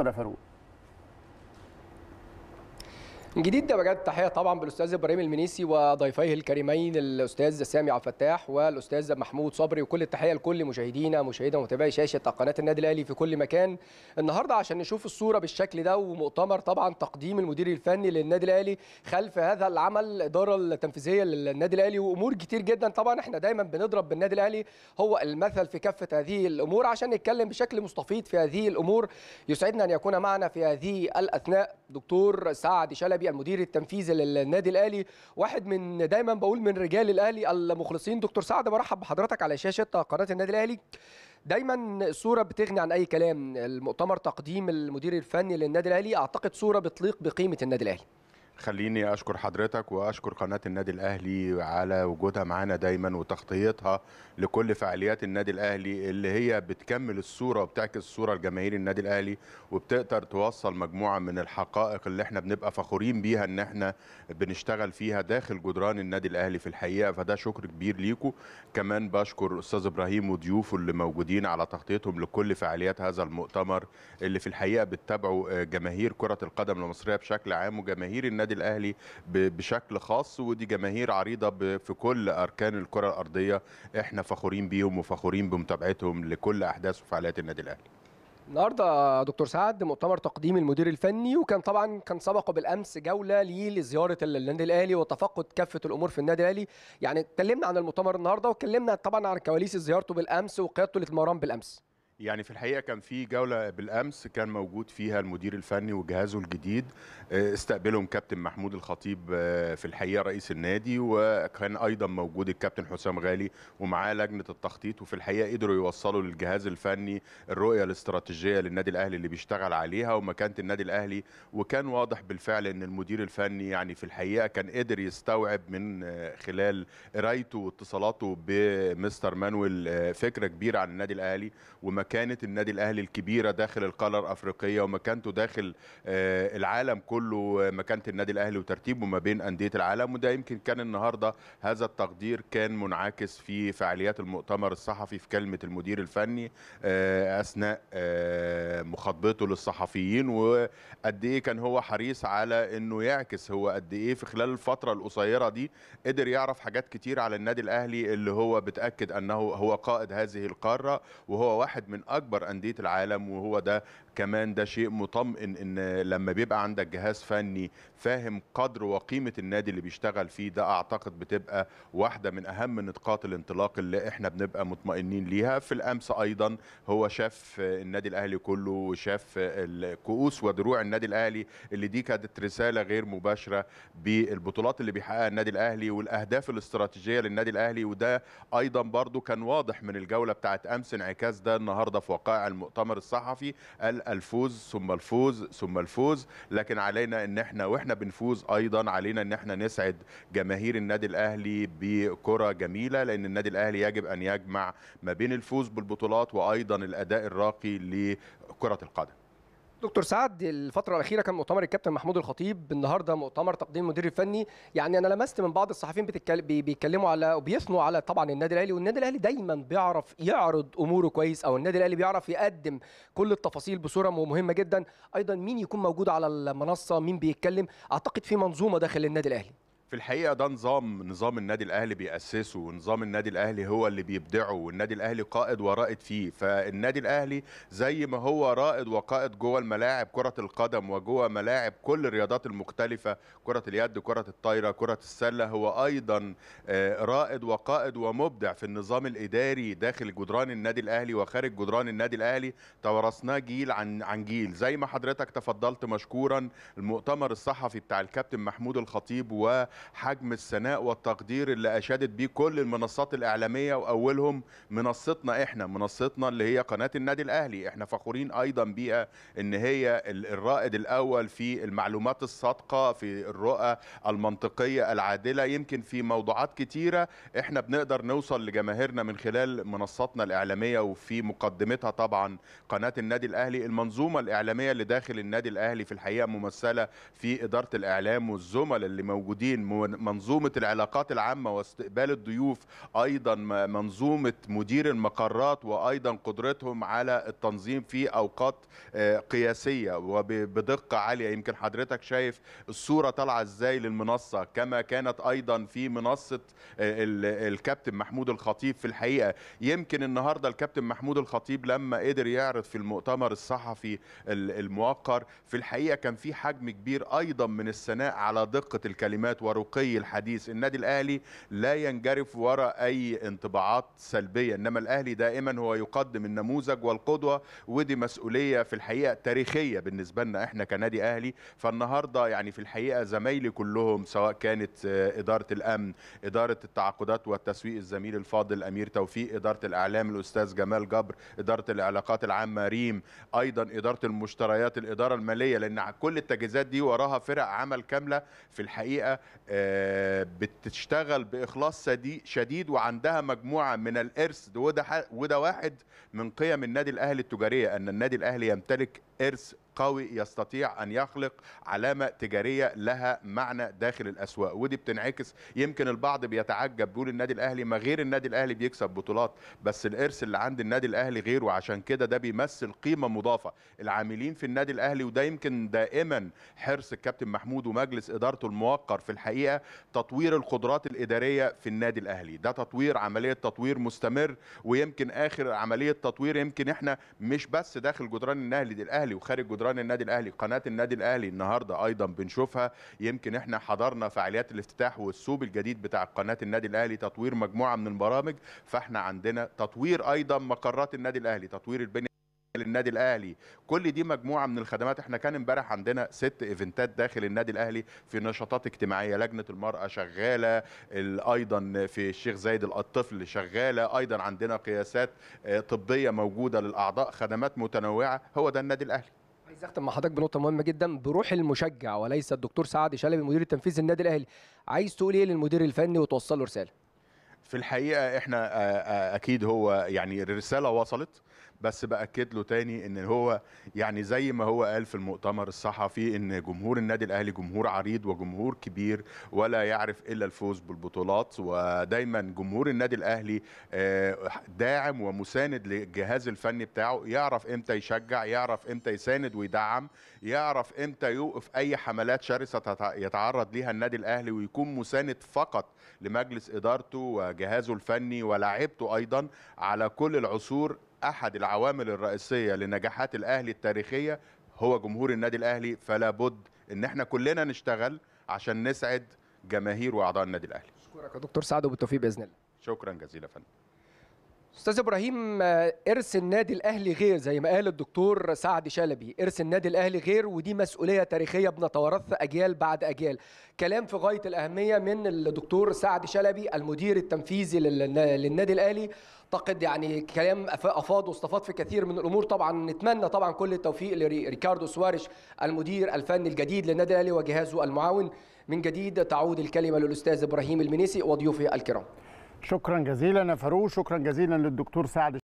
مصطفى فاروق جديد جديد بجد تحيه طبعا بالاستاذ ابراهيم المنيسي وضيفيه الكريمين الاستاذ سامي عفتاح والاستاذ محمود صبري وكل التحيه لكل مشاهدينا مشاهدينا ومتابعي شاشه قناه النادي الاهلي في كل مكان النهارده عشان نشوف الصوره بالشكل ده ومؤتمر طبعا تقديم المدير الفني للنادي الاهلي خلف هذا العمل الاداره التنفيذيه للنادي الاهلي وامور كتير جدا طبعا احنا دايما بنضرب بالنادي الاهلي هو المثل في كافه هذه الامور عشان نتكلم بشكل مستفيض في هذه الامور يسعدنا ان يكون معنا في هذه الاثناء دكتور سعد شلبي المدير التنفيذي للنادي الاهلي واحد من دايما بقول من رجال الاهلي المخلصين دكتور سعد برحب بحضرتك على شاشه قناه النادي الاهلي دايما الصوره بتغني عن اي كلام المؤتمر تقديم المدير الفني للنادي الاهلي اعتقد صوره بتليق بقيمه النادي الاهلي خليني اشكر حضرتك واشكر قناه النادي الاهلي على وجودها معانا دايما وتغطيتها لكل فعاليات النادي الاهلي اللي هي بتكمل الصوره وبتعكس الصوره لجماهير النادي الاهلي وبتقدر توصل مجموعه من الحقائق اللي احنا بنبقى فخورين بيها ان احنا بنشتغل فيها داخل جدران النادي الاهلي في الحقيقه فده شكر كبير ليكم كمان بشكر استاذ ابراهيم وضيوفه اللي موجودين على تغطيتهم لكل فعاليات هذا المؤتمر اللي في الحقيقه بتتابعوا جماهير كره القدم المصريه بشكل عام وجماهير النادي النادي الاهلي بشكل خاص ودي جماهير عريضه في كل اركان الكره الارضيه احنا فخورين بيهم وفخورين بمتابعتهم لكل احداث وفعاليات النادي الاهلي النهارده دكتور سعد مؤتمر تقديم المدير الفني وكان طبعا كان سبقه بالامس جوله ليه لزياره النادي الاهلي وتفقد كافه الامور في النادي الاهلي يعني اتكلمنا عن المؤتمر النهارده واتكلمنا طبعا عن كواليس زيارته بالامس وقيادته للمران بالامس يعني في الحقيقه كان في جوله بالامس كان موجود فيها المدير الفني وجهازه الجديد آه، استقبلهم كابتن محمود الخطيب آه، في الحقيقه رئيس النادي وكان ايضا موجود الكابتن حسام غالي ومعاه لجنه التخطيط وفي الحقيقه قدروا يوصلوا للجهاز الفني الرؤيه الاستراتيجيه للنادي الاهلي اللي بيشتغل عليها ومكانه النادي الاهلي وكان واضح بالفعل ان المدير الفني يعني في الحقيقه كان قدر يستوعب من آه، خلال قرايته واتصالاته بمستر مانويل فكره كبيره عن النادي الاهلي وما مكانه النادي الاهلي الكبيره داخل القاره الافريقيه ومكانته داخل آه، العالم كله آه، مكانه النادي الاهلي وترتيبه ما بين انديه العالم وده يمكن كان النهارده هذا التقدير كان منعكس في فعاليات المؤتمر الصحفي في كلمه المدير الفني آه، اثناء مخاطبته للصحفيين وقد ايه كان هو حريص على انه يعكس هو قد ايه في خلال الفتره القصيره دي قدر يعرف حاجات كتير على النادي الاهلي اللي هو بتاكد انه هو قائد هذه القاره وهو واحد من من اكبر انديه العالم وهو ده كمان ده شيء مطمئن ان لما بيبقى عندك جهاز فني فاهم قدر وقيمه النادي اللي بيشتغل فيه ده اعتقد بتبقى واحده من اهم نقاط الانطلاق اللي احنا بنبقى مطمئنين ليها في الامس ايضا هو شاف النادي الاهلي كله وشاف الكؤوس ودروع النادي الاهلي اللي دي كانت رساله غير مباشره بالبطولات اللي بيحققها النادي الاهلي والاهداف الاستراتيجيه للنادي الاهلي وده ايضا برضو كان واضح من الجوله بتاعت امس انعكاس ده النهارده النهارده في وقائع المؤتمر الصحفي قال الفوز ثم الفوز ثم الفوز لكن علينا ان احنا واحنا بنفوز ايضا علينا ان احنا نسعد جماهير النادي الاهلي بكره جميله لان النادي الاهلي يجب ان يجمع ما بين الفوز بالبطولات وايضا الاداء الراقي لكره القدم دكتور سعد الفترة الأخيرة كان مؤتمر الكابتن محمود الخطيب النهارده مؤتمر تقديم المدير الفني يعني أنا لمست من بعض الصحفيين بيتكلموا على وبيثنوا على طبعا النادي الأهلي والنادي الأهلي دايما بيعرف يعرض أموره كويس أو النادي الأهلي بيعرف يقدم كل التفاصيل بصورة مهمة جدا أيضا مين يكون موجود على المنصة مين بيتكلم أعتقد في منظومة داخل النادي الأهلي في الحقيقه ده نظام نظام النادي الاهلي بيأسسه ونظام النادي الاهلي هو اللي بيبدعه والنادي الاهلي قائد ورائد فيه فالنادي الاهلي زي ما هو رائد وقائد جوه الملاعب كره القدم وجوه ملاعب كل الرياضات المختلفه كره اليد كره الطايره كره السله هو ايضا آه، رائد وقائد ومبدع في النظام الاداري داخل جدران النادي الاهلي وخارج جدران النادي الاهلي توارثناه جيل عن عن جيل زي ما حضرتك تفضلت مشكورا المؤتمر الصحفي بتاع الكابتن محمود الخطيب و حجم الثناء والتقدير اللي اشادت بيه كل المنصات الاعلاميه واولهم منصتنا احنا منصتنا اللي هي قناه النادي الاهلي احنا فخورين ايضا بيها ان هي الرائد الاول في المعلومات الصادقه في الرؤى المنطقيه العادله يمكن في موضوعات كتيره احنا بنقدر نوصل لجماهيرنا من خلال منصاتنا الاعلاميه وفي مقدمتها طبعا قناه النادي الاهلي المنظومه الاعلاميه اللي داخل النادي الاهلي في الحقيقه ممثله في اداره الاعلام والزملاء اللي موجودين منظومه العلاقات العامه واستقبال الضيوف ايضا منظومه مدير المقرات وايضا قدرتهم على التنظيم في اوقات آه، قياسيه وبدقه عاليه يمكن حضرتك شايف الصوره طالعه ازاي للمنصه كما كانت ايضا في منصه آه، الكابتن محمود الخطيب في الحقيقه يمكن النهارده الكابتن محمود الخطيب لما قدر يعرض في المؤتمر الصحفي الموقر في الحقيقه كان في حجم كبير ايضا من الثناء على دقه الكلمات ورد الرقي الحديث النادي الاهلي لا ينجرف وراء اي انطباعات سلبيه انما الاهلي دائما هو يقدم النموذج والقدوه ودي مسؤوليه في الحقيقه تاريخيه بالنسبه لنا احنا كنادي اهلي فالنهارده يعني في الحقيقه زمايلي كلهم سواء كانت آه، اداره الامن اداره التعاقدات والتسويق الزميل الفاضل امير توفيق اداره الاعلام الاستاذ جمال جبر اداره العلاقات العامه ريم ايضا اداره المشتريات الاداره الماليه لان كل التجهيزات دي وراها فرق عمل كامله في الحقيقه آه، بتشتغل باخلاص شديد وعندها مجموعه من الارث وده وده واحد من قيم النادي الاهلي التجاريه ان النادي الاهلي يمتلك ارث قوي يستطيع ان يخلق علامه تجاريه لها معنى داخل الاسواق ودي بتنعكس يمكن البعض بيتعجب بيقول النادي الاهلي ما غير النادي الاهلي بيكسب بطولات بس الارث اللي عند النادي الاهلي غيره وعشان كده ده بيمثل قيمه مضافه العاملين في النادي الاهلي وده يمكن دائما حرص الكابتن محمود ومجلس ادارته الموقر في الحقيقه تطوير القدرات الاداريه في النادي الاهلي ده تطوير عمليه تطوير مستمر ويمكن اخر عمليه تطوير يمكن احنا مش بس داخل جدران النادي الاهلي وخارج جدران جدران النادي الاهلي قناه النادي الاهلي النهارده ايضا بنشوفها يمكن احنا حضرنا فعاليات الافتتاح والسوب الجديد بتاع قناه النادي الاهلي تطوير مجموعه من البرامج فاحنا عندنا تطوير ايضا مقرات النادي الاهلي تطوير البنيه للنادي الاهلي كل دي مجموعه من الخدمات احنا كان امبارح عندنا ست ايفنتات داخل النادي الاهلي في نشاطات اجتماعيه لجنه المراه شغاله ايضا في الشيخ زايد الطفل شغاله ايضا عندنا قياسات آه، طبيه موجوده للاعضاء خدمات متنوعه هو ده النادي الاهلي عايز اختم مع حضرتك بنقطه مهمه جدا بروح المشجع وليس الدكتور سعد شلبي المدير التنفيذي النادي الاهلي عايز تقول ايه للمدير الفني وتوصل له رساله في الحقيقه احنا اكيد هو يعني الرساله وصلت بس باكد له تاني ان هو يعني زي ما هو قال في المؤتمر الصحفي ان جمهور النادي الاهلي جمهور عريض وجمهور كبير ولا يعرف الا الفوز بالبطولات ودايما جمهور النادي الاهلي آه، داعم ومساند للجهاز الفني بتاعه يعرف امتى يشجع يعرف امتى يساند ويدعم يعرف امتى يوقف اي حملات شرسه يتعرض ليها النادي الاهلي ويكون مساند فقط لمجلس ادارته وجهازه الفني ولاعيبته ايضا على كل العصور احد العوامل الرئيسيه لنجاحات الاهلي التاريخيه هو جمهور النادي الاهلي فلا بد ان احنا كلنا نشتغل عشان نسعد جماهير واعضاء النادي الاهلي اشكرك يا دكتور سعد وبالتوفيق باذن الله شكرا جزيلا فندم استاذ ابراهيم ارث النادي الاهلي غير زي ما قال الدكتور سعد شلبي ارث النادي الاهلي غير ودي مسؤوليه تاريخيه بنتوارثها اجيال بعد اجيال كلام في غايه الاهميه من الدكتور سعد شلبي المدير التنفيذي للنادي الاهلي اعتقد يعني كلام افاض واستفاد في كثير من الامور طبعا نتمنى طبعا كل التوفيق لريكاردو سواريش المدير الفني الجديد للنادي الاهلي وجهازه المعاون من جديد تعود الكلمه للاستاذ ابراهيم المنيسي وضيوفه الكرام شكرا جزيلا يا فاروق شكرا جزيلا للدكتور سعد